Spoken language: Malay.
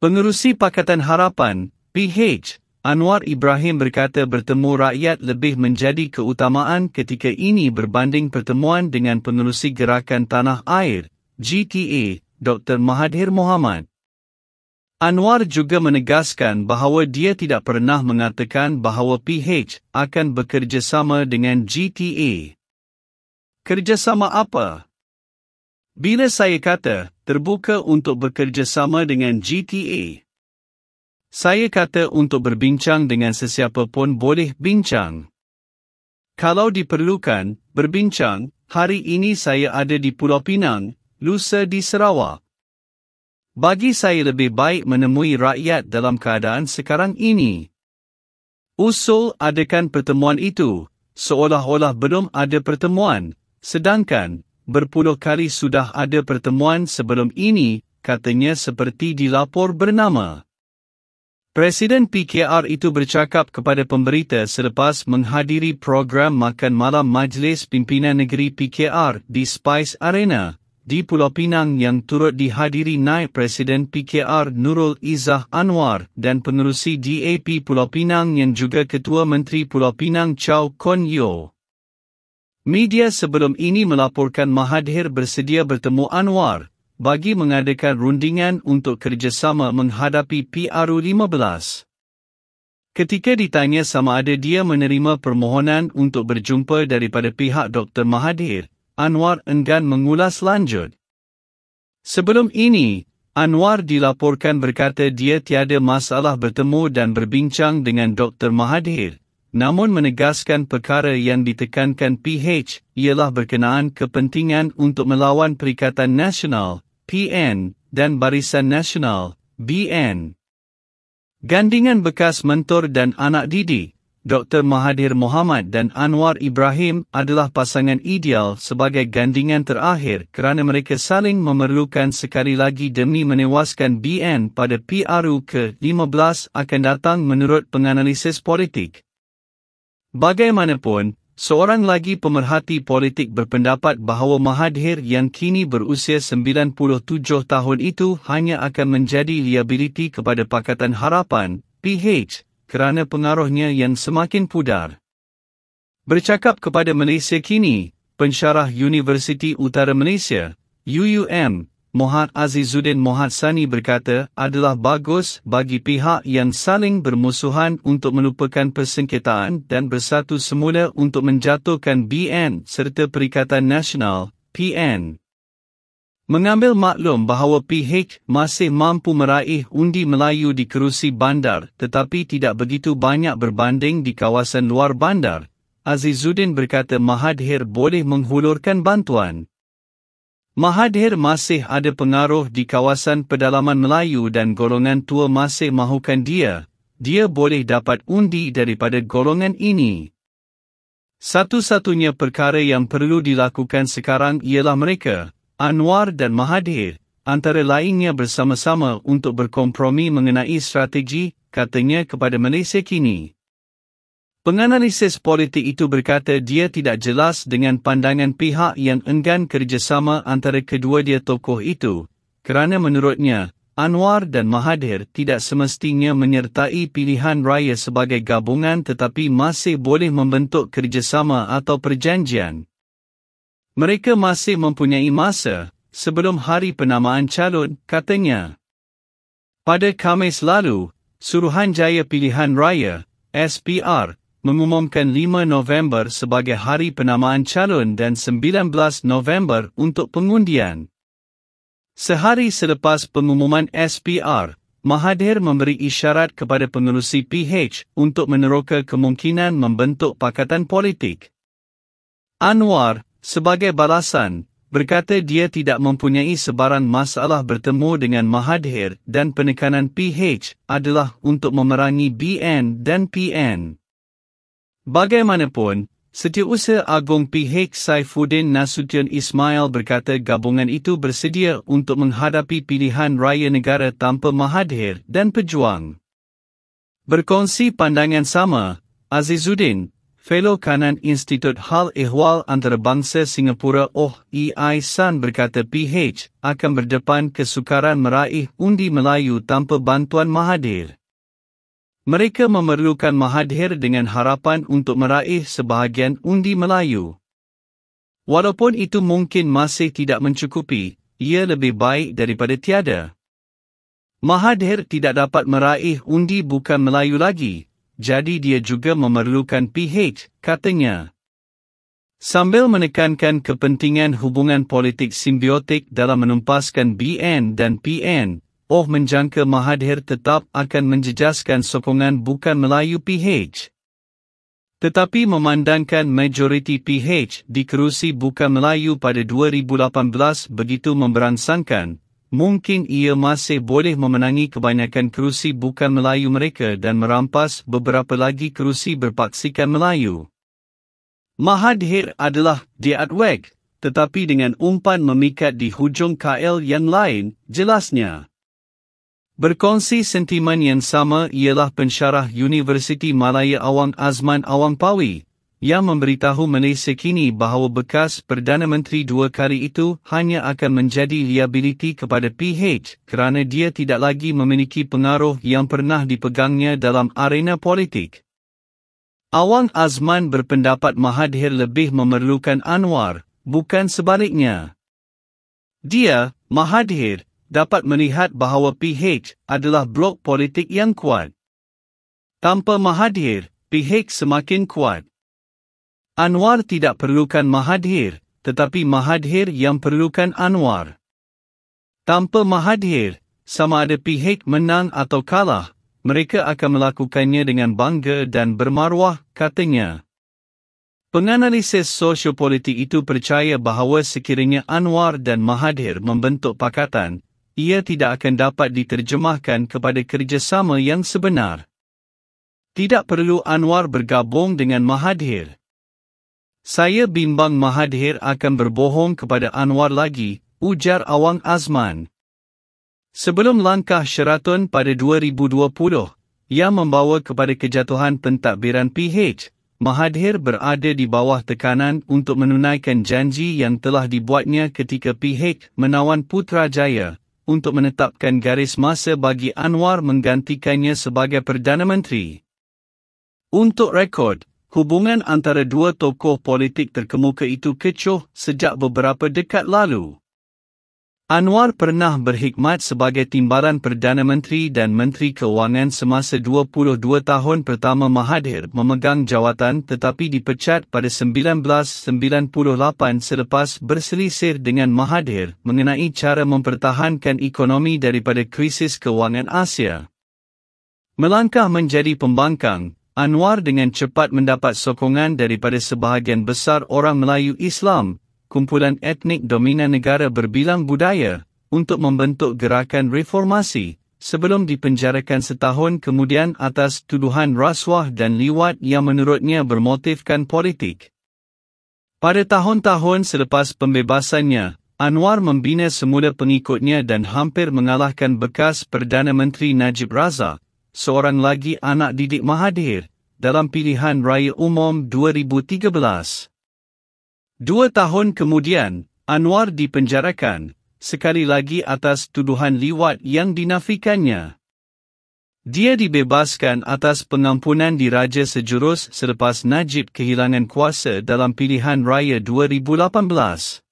Pengerusi Pakatan Harapan, PH, Anwar Ibrahim berkata bertemu rakyat lebih menjadi keutamaan ketika ini berbanding pertemuan dengan pengerusi Gerakan Tanah Air, GTA, Dr. Mahathir Mohamad. Anwar juga menegaskan bahawa dia tidak pernah mengatakan bahawa PH akan bekerjasama dengan GTA. Kerjasama apa? Bila saya kata terbuka untuk bekerjasama dengan GTA, saya kata untuk berbincang dengan sesiapa pun boleh bincang. Kalau diperlukan, berbincang, hari ini saya ada di Pulau Pinang, lusa di Sarawak. Bagi saya lebih baik menemui rakyat dalam keadaan sekarang ini. Usul adakan pertemuan itu, seolah-olah belum ada pertemuan, sedangkan berpuluh kali sudah ada pertemuan sebelum ini, katanya seperti dilapor bernama. Presiden PKR itu bercakap kepada pemberita selepas menghadiri program makan malam Majlis Pimpinan Negeri PKR di Spice Arena di Pulau Pinang yang turut dihadiri naib Presiden PKR Nurul Izzah Anwar dan penerusi DAP Pulau Pinang yang juga Ketua Menteri Pulau Pinang Chow Kon Yeo. Media sebelum ini melaporkan Mahathir bersedia bertemu Anwar bagi mengadakan rundingan untuk kerjasama menghadapi PRU15. Ketika ditanya sama ada dia menerima permohonan untuk berjumpa daripada pihak Dr. Mahathir, Anwar enggan mengulas lanjut. Sebelum ini, Anwar dilaporkan berkata dia tiada masalah bertemu dan berbincang dengan Dr. Mahathir, namun menegaskan perkara yang ditekankan PH ialah berkenaan kepentingan untuk melawan Perikatan Nasional, PN, dan Barisan Nasional, BN. Gandingan bekas mentor dan anak didi, Dr. Mahathir Mohamad dan Anwar Ibrahim adalah pasangan ideal sebagai gandingan terakhir kerana mereka saling memerlukan sekali lagi demi menewaskan BN pada PRU ke-15 akan datang menurut penganalisis politik. Bagaimanapun, seorang lagi pemerhati politik berpendapat bahawa Mahathir yang kini berusia 97 tahun itu hanya akan menjadi liabiliti kepada Pakatan Harapan, PH, kerana pengaruhnya yang semakin pudar. Bercakap kepada Malaysia kini, pensyarah Universiti Utara Malaysia, UUM, Mohd Azizuddin Mohd Sani berkata, adalah bagus bagi pihak yang saling bermusuhan untuk melupakan persengketaan dan bersatu semula untuk menjatuhkan BN serta Perikatan Nasional, PN. Mengambil maklum bahawa PH masih mampu meraih undi Melayu di kerusi bandar tetapi tidak begitu banyak berbanding di kawasan luar bandar, Azizuddin berkata Mahathir boleh menghulurkan bantuan. Mahathir masih ada pengaruh di kawasan pedalaman Melayu dan golongan tua masih mahukan dia, dia boleh dapat undi daripada golongan ini. Satu-satunya perkara yang perlu dilakukan sekarang ialah mereka, Anwar dan Mahathir, antara lainnya bersama-sama untuk berkompromi mengenai strategi, katanya kepada Malaysia kini. Penganalisis politik itu berkata dia tidak jelas dengan pandangan pihak yang enggan kerjasama antara kedua dia tokoh itu, kerana menurutnya, Anwar dan Mahathir tidak semestinya menyertai pilihan raya sebagai gabungan tetapi masih boleh membentuk kerjasama atau perjanjian. Mereka masih mempunyai masa, sebelum hari penamaan calon, katanya. Pada Khamis lalu, Suruhanjaya Pilihan Raya, SPR, mengumumkan 5 November sebagai hari penamaan calon dan 19 November untuk pengundian. Sehari selepas pengumuman SPR, Mahathir memberi isyarat kepada pengurusi PH untuk meneroka kemungkinan membentuk pakatan politik. Anwar, sebagai balasan, berkata dia tidak mempunyai sebarang masalah bertemu dengan Mahathir dan penekanan PH adalah untuk memerangi BN dan PN. Bagaimanapun, setiausaha agung PH Saifuddin Nasution Ismail berkata gabungan itu bersedia untuk menghadapi pilihan raya negara tanpa Mahathir dan pejuang. Berkongsi pandangan sama, Azizuddin, Fellow Kanan Institut Hal Ehwal Antarabangsa Singapura Oh E.I. San berkata PH akan berdepan kesukaran meraih undi Melayu tanpa bantuan Mahathir. Mereka memerlukan Mahathir dengan harapan untuk meraih sebahagian undi Melayu. Walaupun itu mungkin masih tidak mencukupi, ia lebih baik daripada tiada. Mahathir tidak dapat meraih undi bukan Melayu lagi, jadi dia juga memerlukan PH, katanya. Sambil menekankan kepentingan hubungan politik simbiotik dalam menumpaskan BN dan PN, Oh menjangka Mahathir tetap akan menjejaskan sokongan bukan Melayu PH. Tetapi memandangkan majoriti PH di kerusi bukan Melayu pada 2018 begitu memberansangkan, mungkin ia masih boleh memenangi kebanyakan kerusi bukan Melayu mereka dan merampas beberapa lagi kerusi berpaksikan Melayu. Mahathir adalah di Adweg, tetapi dengan umpan memikat di hujung KL yang lain, jelasnya. Berkongsi sentimen yang sama ialah pensyarah Universiti Malaya Awang Azman Awang Pawi yang memberitahu Malaysia kini bahawa bekas Perdana Menteri dua kali itu hanya akan menjadi liabiliti kepada PH kerana dia tidak lagi memiliki pengaruh yang pernah dipegangnya dalam arena politik. Awang Azman berpendapat Mahathir lebih memerlukan Anwar, bukan sebaliknya. Dia, Mahathir, dapat melihat bahawa PH adalah blok politik yang kuat. Tanpa Mahathir, PH semakin kuat. Anwar tidak perlukan Mahathir, tetapi Mahathir yang perlukan Anwar. Tanpa Mahathir, sama ada PH menang atau kalah, mereka akan melakukannya dengan bangga dan bermaruah, katanya. Penganalisis sosiopolitik itu percaya bahawa sekiranya Anwar dan Mahathir membentuk pakatan, ia tidak akan dapat diterjemahkan kepada kerjasama yang sebenar. Tidak perlu Anwar bergabung dengan Mahathir. Saya bimbang Mahathir akan berbohong kepada Anwar lagi, ujar Awang Azman. Sebelum langkah Sheraton pada 2020, yang membawa kepada kejatuhan pentadbiran PH, Mahathir berada di bawah tekanan untuk menunaikan janji yang telah dibuatnya ketika PH menawan Putrajaya, untuk menetapkan garis masa bagi Anwar menggantikannya sebagai Perdana Menteri. Untuk rekod, hubungan antara dua tokoh politik terkemuka itu kecoh sejak beberapa dekad lalu. Anwar pernah berhikmat sebagai timbaran Perdana Menteri dan Menteri Keuangan semasa 22 tahun pertama Mahathir memegang jawatan tetapi dipecat pada 1998 selepas berselisir dengan Mahathir mengenai cara mempertahankan ekonomi daripada krisis kewangan Asia. Melangkah menjadi pembangkang, Anwar dengan cepat mendapat sokongan daripada sebahagian besar orang Melayu Islam kumpulan etnik dominan negara berbilang budaya, untuk membentuk gerakan reformasi, sebelum dipenjarakan setahun kemudian atas tuduhan rasuah dan liwat yang menurutnya bermotifkan politik. Pada tahun-tahun selepas pembebasannya, Anwar membina semula pengikutnya dan hampir mengalahkan bekas Perdana Menteri Najib Razak, seorang lagi anak didik Mahathir, dalam pilihan raya umum 2013. Dua tahun kemudian, Anwar dipenjarakan, sekali lagi atas tuduhan liwat yang dinafikannya. Dia dibebaskan atas pengampunan diraja sejurus selepas Najib kehilangan kuasa dalam pilihan raya 2018.